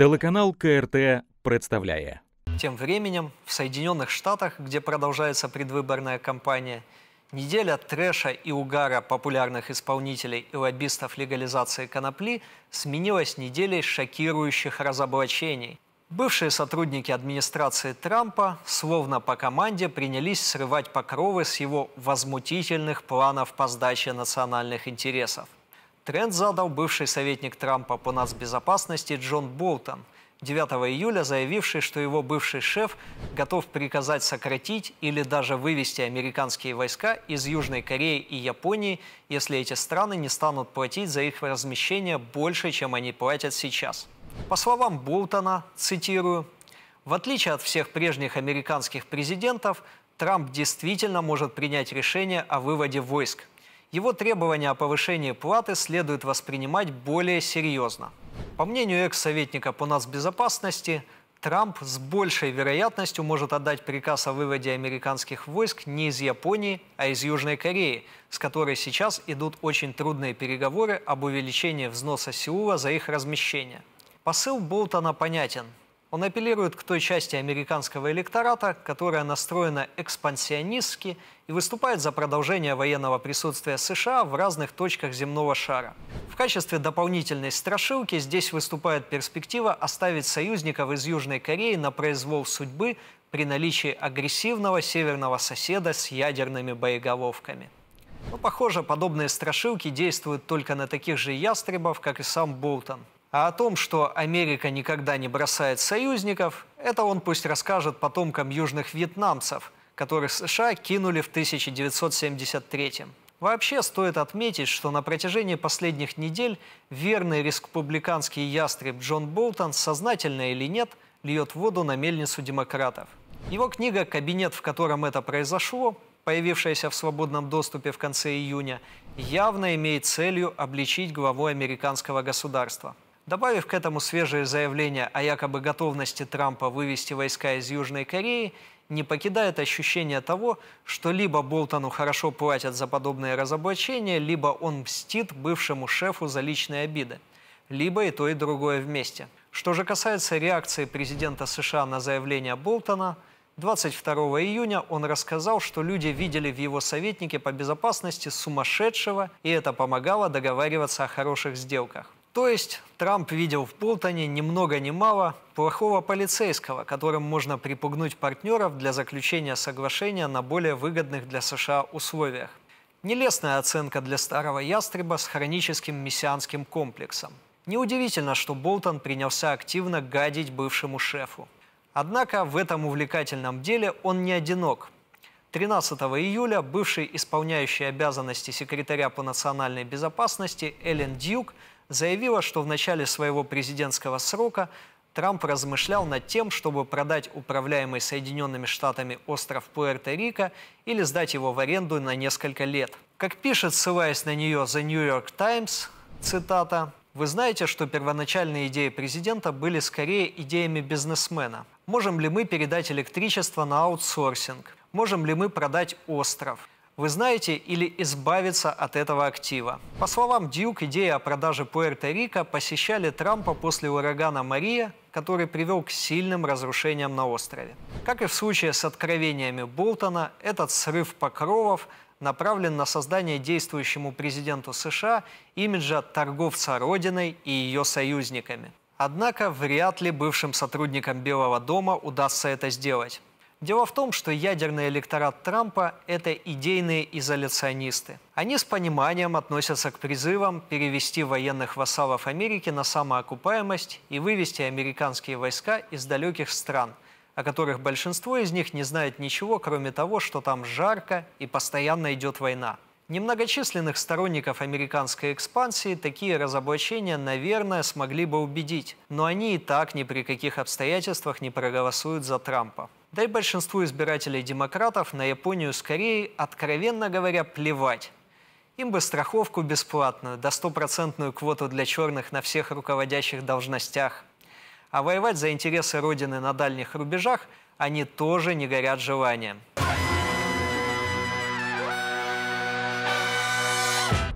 Телеканал КРТ представляет. Тем временем в Соединенных Штатах, где продолжается предвыборная кампания, неделя трэша и угара популярных исполнителей и лоббистов легализации конопли сменилась неделей шокирующих разоблачений. Бывшие сотрудники администрации Трампа, словно по команде, принялись срывать покровы с его возмутительных планов по сдаче национальных интересов. Тренд задал бывший советник Трампа по нацбезопасности Джон Болтон, 9 июля заявивший, что его бывший шеф готов приказать сократить или даже вывести американские войска из Южной Кореи и Японии, если эти страны не станут платить за их размещение больше, чем они платят сейчас. По словам Болтона, цитирую, «В отличие от всех прежних американских президентов, Трамп действительно может принять решение о выводе войск его требования о повышении платы следует воспринимать более серьезно. По мнению экс-советника по нацбезопасности, Трамп с большей вероятностью может отдать приказ о выводе американских войск не из Японии, а из Южной Кореи, с которой сейчас идут очень трудные переговоры об увеличении взноса Сеула за их размещение. Посыл Болтона понятен – он апеллирует к той части американского электората, которая настроена экспансионистски и выступает за продолжение военного присутствия США в разных точках земного шара. В качестве дополнительной страшилки здесь выступает перспектива оставить союзников из Южной Кореи на произвол судьбы при наличии агрессивного северного соседа с ядерными боеголовками. Но, ну, похоже, подобные страшилки действуют только на таких же ястребов, как и сам Болтон. А о том, что Америка никогда не бросает союзников, это он пусть расскажет потомкам южных вьетнамцев, которых США кинули в 1973 -м. Вообще стоит отметить, что на протяжении последних недель верный республиканский ястреб Джон Болтон, сознательно или нет, льет воду на мельницу демократов. Его книга «Кабинет, в котором это произошло», появившаяся в свободном доступе в конце июня, явно имеет целью обличить главу американского государства добавив к этому свежее заявление о якобы готовности Трампа вывести войска из Южной Кореи, не покидает ощущение того, что либо Болтону хорошо платят за подобные разоблачения, либо он мстит бывшему шефу за личные обиды, либо и то, и другое вместе. Что же касается реакции президента США на заявление Болтона, 22 июня он рассказал, что люди видели в его советнике по безопасности сумасшедшего, и это помогало договариваться о хороших сделках. То есть Трамп видел в Полтоне ни много ни мало плохого полицейского, которым можно припугнуть партнеров для заключения соглашения на более выгодных для США условиях. Нелестная оценка для старого ястреба с хроническим мессианским комплексом. Неудивительно, что Болтон принялся активно гадить бывшему шефу. Однако в этом увлекательном деле он не одинок. 13 июля бывший исполняющий обязанности секретаря по национальной безопасности Эллен Дьюк – заявила, что в начале своего президентского срока Трамп размышлял над тем, чтобы продать управляемый Соединенными Штатами остров Пуэрто-Рико или сдать его в аренду на несколько лет. Как пишет, ссылаясь на нее The New York Times, цитата, «Вы знаете, что первоначальные идеи президента были скорее идеями бизнесмена. Можем ли мы передать электричество на аутсорсинг? Можем ли мы продать остров? вы знаете, или избавиться от этого актива. По словам Дьюк, идеи о продаже Пуэрто-Рико посещали Трампа после урагана Мария, который привел к сильным разрушениям на острове. Как и в случае с откровениями Болтона, этот срыв покровов направлен на создание действующему президенту США имиджа торговца Родиной и ее союзниками. Однако вряд ли бывшим сотрудникам Белого дома удастся это сделать. Дело в том, что ядерный электорат Трампа – это идейные изоляционисты. Они с пониманием относятся к призывам перевести военных вассалов Америки на самоокупаемость и вывести американские войска из далеких стран, о которых большинство из них не знает ничего, кроме того, что там жарко и постоянно идет война. Немногочисленных сторонников американской экспансии такие разоблачения, наверное, смогли бы убедить, но они и так ни при каких обстоятельствах не проголосуют за Трампа. Да и большинству избирателей демократов на Японию скорее, откровенно говоря, плевать. Им бы страховку бесплатную, до да стопроцентную квоту для черных на всех руководящих должностях. А воевать за интересы Родины на дальних рубежах они тоже не горят желанием.